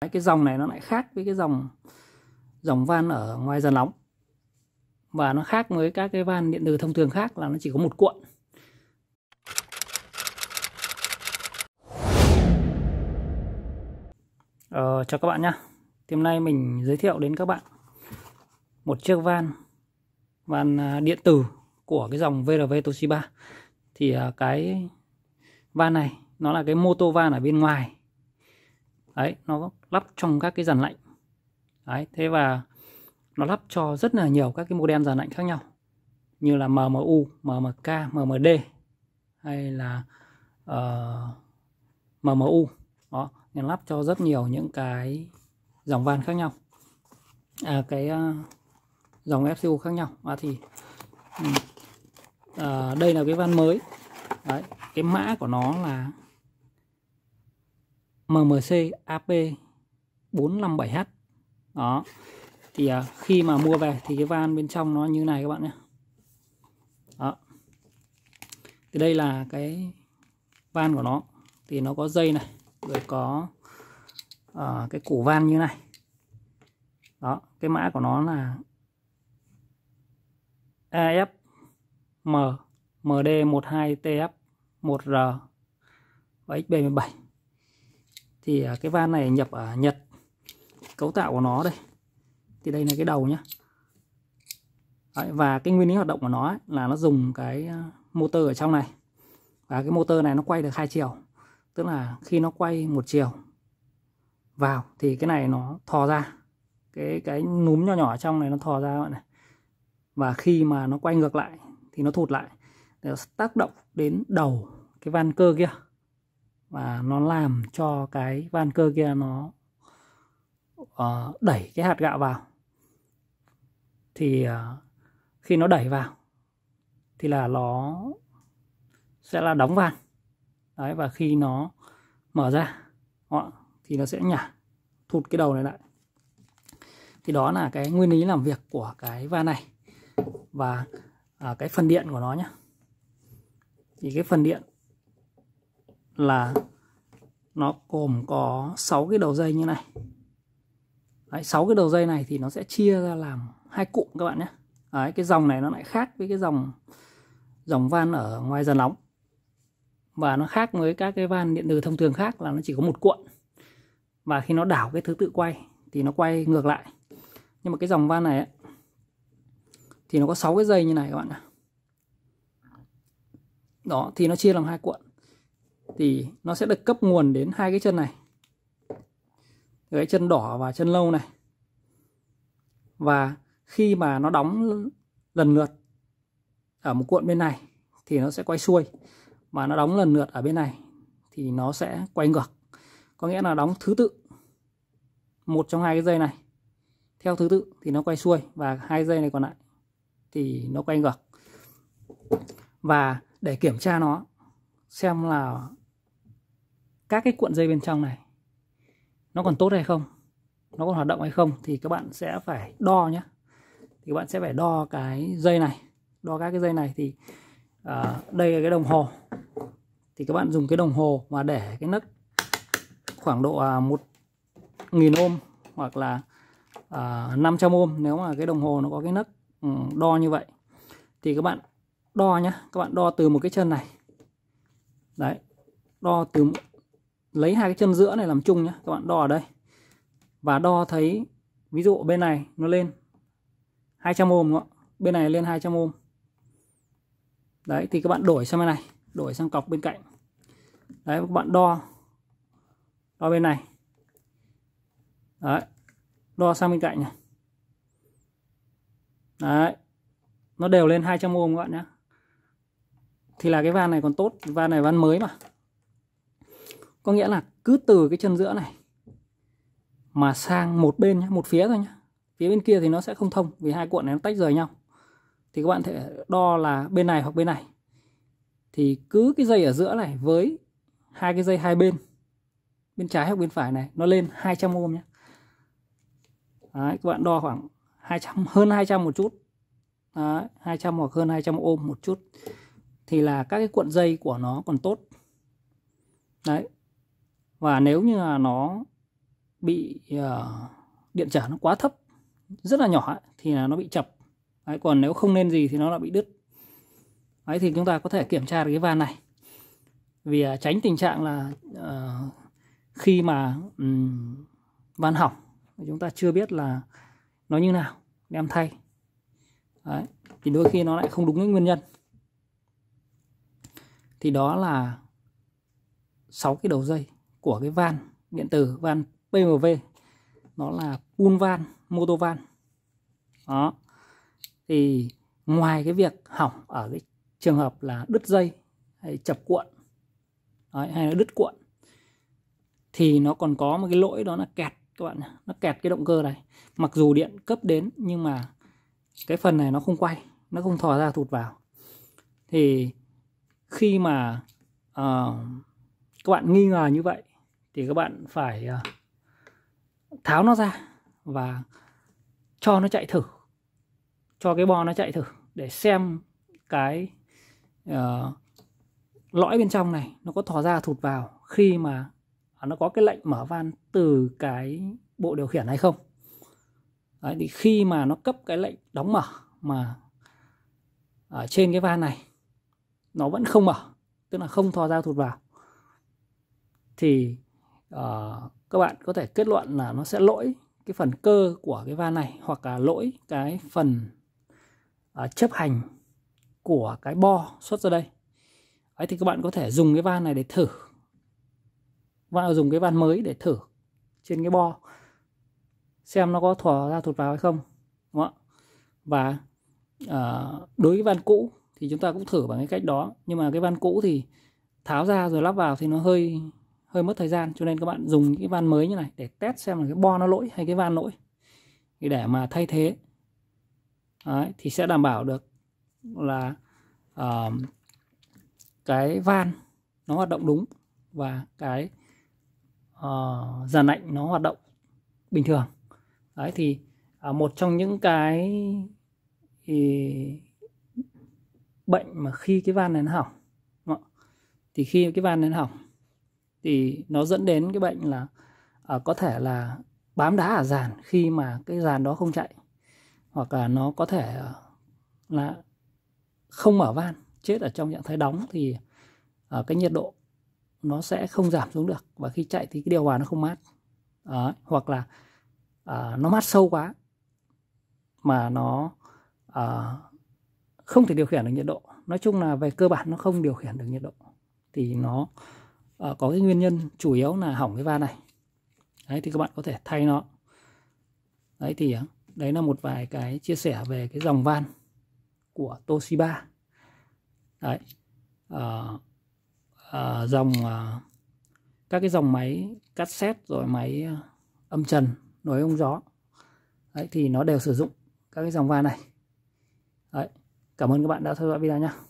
Đấy, cái dòng này nó lại khác với cái dòng dòng van ở ngoài dàn nóng và nó khác với các cái van điện từ thông thường khác là nó chỉ có một cuộn ờ, chào các bạn nhé thì hôm nay mình giới thiệu đến các bạn một chiếc van van à, điện tử của cái dòng VRV Toshiba thì à, cái van này nó là cái motor van ở bên ngoài đấy nó lắp trong các cái dàn lạnh đấy thế và nó lắp cho rất là nhiều các cái model dàn lạnh khác nhau như là MMU, MMK, MMD hay là uh, ờ, MMU đó nó lắp cho rất nhiều những cái dòng van khác nhau à, cái uh, dòng FCU khác nhau à, thì uh, đây là cái van mới Đấy, cái mã của nó là MMC AP457H đó thì à, khi mà mua về thì cái van bên trong nó như này các bạn nhé đó thì đây là cái van của nó thì nó có dây này rồi có à, cái củ van như này đó cái mã của nó là af EFM MD12TF1R và XB17 thì à, cái van này nhập ở Nhật cấu tạo của nó đây thì đây là cái đầu nhá Đấy, và cái nguyên lý hoạt động của nó ấy, là nó dùng cái à, motor ở trong này và cái motor này nó quay được hai chiều tức là khi nó quay một chiều vào thì cái này nó thò ra cái cái núm nhỏ nhỏ ở trong này nó thò ra bạn này và khi mà nó quay ngược lại thì nó thụt lại để nó tác động đến đầu cái van cơ kia và nó làm cho cái van cơ kia nó uh, đẩy cái hạt gạo vào thì uh, khi nó đẩy vào thì là nó sẽ là đóng van đấy và khi nó mở ra họ thì nó sẽ nhả thụt cái đầu này lại thì đó là cái nguyên lý làm việc của cái van này và à, cái phần điện của nó nhé thì cái phần điện là nó gồm có 6 cái đầu dây như này Đấy, 6 cái đầu dây này thì nó sẽ chia ra làm hai cụm các bạn nhé Đấy, cái dòng này nó lại khác với cái dòng dòng van ở ngoài dàn nóng và nó khác với các cái van điện từ thông thường khác là nó chỉ có một cuộn và khi nó đảo cái thứ tự quay thì nó quay ngược lại nhưng mà cái dòng van này ấy, thì nó có 6 cái dây như này các bạn ạ đó thì nó chia làm hai cuộn thì nó sẽ được cấp nguồn đến hai cái chân này cái chân đỏ và chân lâu này và khi mà nó đóng lần lượt ở một cuộn bên này thì nó sẽ quay xuôi mà nó đóng lần lượt ở bên này thì nó sẽ quay ngược có nghĩa là đóng thứ tự một trong hai cái dây này theo thứ tự thì nó quay xuôi và hai dây này còn lại thì nó quay ngược và để kiểm tra nó xem là các cái cuộn dây bên trong này nó còn tốt hay không nó còn hoạt động hay không thì các bạn sẽ phải đo nhé thì các bạn sẽ phải đo cái dây này đo các cái dây này thì à, đây là cái đồng hồ thì các bạn dùng cái đồng hồ mà để cái nấc khoảng độ à, 1.000 ôm hoặc là à, 500 ôm nếu mà cái đồng hồ nó có cái nấc ừ, đo như vậy thì các bạn đo nhé các bạn đo từ một cái chân này đấy đo từ lấy hai cái chân giữa này làm chung nhé các bạn đo ở đây và đo thấy ví dụ bên này nó lên 200 ôm đúng không bên này lên 200 ohm. đấy thì các bạn đổi sang bên này đổi sang cọc bên cạnh đấy các bạn đo đo bên này đấy đo sang bên cạnh này đấy nó đều lên 200 ohm các bạn nhé thì là cái van này còn tốt van này van mới mà có nghĩa là cứ từ cái chân giữa này mà sang một bên nhé một phía thôi nhé phía bên kia thì nó sẽ không thông vì hai cuộn này nó tách rời nhau thì các bạn thể đo là bên này hoặc bên này thì cứ cái dây ở giữa này với hai cái dây hai bên bên trái hoặc bên phải này nó lên 200 ohm nhé Đấy, các bạn đo khoảng 200 hơn 200 một chút Đấy, 200 hoặc hơn 200 ohm một chút thì là các cái cuộn dây của nó còn tốt đấy và nếu như là nó bị ờ, điện trở nó quá thấp rất là nhỏ thì là nó bị chập Đấy, còn nếu không nên gì thì nó lại bị đứt Đấy, thì chúng ta có thể kiểm tra được cái van này vì ờ, tránh tình trạng là uh, khi mà um, van hỏng chúng ta chưa biết là nó như nào đem thay Đấy, thì đôi khi nó lại không đúng cái nguyên nhân thì đó là sáu cái đầu dây của cái van điện tử van PMV nó là pull van motor van đó thì ngoài cái việc hỏng ở cái trường hợp là đứt dây hay chập cuộn Đấy, hay là đứt cuộn thì nó còn có một cái lỗi đó là kẹt các bạn nhé nó kẹt cái động cơ này mặc dù điện cấp đến nhưng mà cái phần này nó không quay nó không thò ra thụt vào thì khi mà uh, các bạn nghi ngờ như vậy thì các bạn phải ờ, tháo nó ra và cho nó chạy thử cho cái bo nó chạy thử để xem cái uh, lõi bên trong này nó có thò ra thụt vào khi mà nó có cái lệnh mở van từ cái bộ điều khiển hay không Đấy, thì khi mà nó cấp cái lệnh đóng mở mà ở trên cái van này nó vẫn không mở tức là không thò ra thụt vào thì uh, các bạn có thể kết luận là nó sẽ lỗi cái phần cơ của cái van này hoặc là lỗi cái phần uh, chấp hành của cái bo xuất ra đây ấy thì các bạn có thể dùng cái van này để thử và dùng cái van mới để thử trên cái bo xem nó có thò ra thụt vào hay không đúng không ạ và uh, đối với van cũ thì chúng ta cũng thử bằng cái cách đó nhưng mà cái van cũ thì tháo ra rồi lắp vào thì nó hơi hơi mất thời gian cho nên các bạn dùng cái van mới như này để test xem là cái bo nó lỗi hay cái van lỗi thì để mà thay thế Đấy, thì sẽ đảm bảo được là uh, cái van nó hoạt động đúng và cái uh, dàn lạnh nó hoạt động bình thường đấy thì uh, một trong những cái thì, bệnh mà khi cái van này nó hỏng thì khi cái van này nó hỏng thì nó dẫn đến cái bệnh là uh, có thể là bám đá ở dàn khi mà cái dàn đó không chạy hoặc là nó có thể à, là không mở van chết ở trong trạng thái đóng thì uh, cái nhiệt độ nó sẽ không giảm xuống được và khi chạy thì cái điều hòa nó không mát đó, hoặc là uh, nó mát sâu quá mà nó uh, không thể điều khiển được nhiệt độ nói chung là về cơ bản nó không điều khiển được nhiệt độ thì nó Ờ, có cái nguyên nhân chủ yếu là hỏng cái van này đấy thì các bạn có thể thay nó đấy thì ờ, đấy là một vài cái chia sẻ về cái dòng van của Toshiba đấy à, à, dòng à, các cái dòng máy cassette rồi máy âm trần nối ống gió đấy thì nó đều sử dụng các cái dòng van này đấy cảm ơn các bạn đã theo dõi video nhé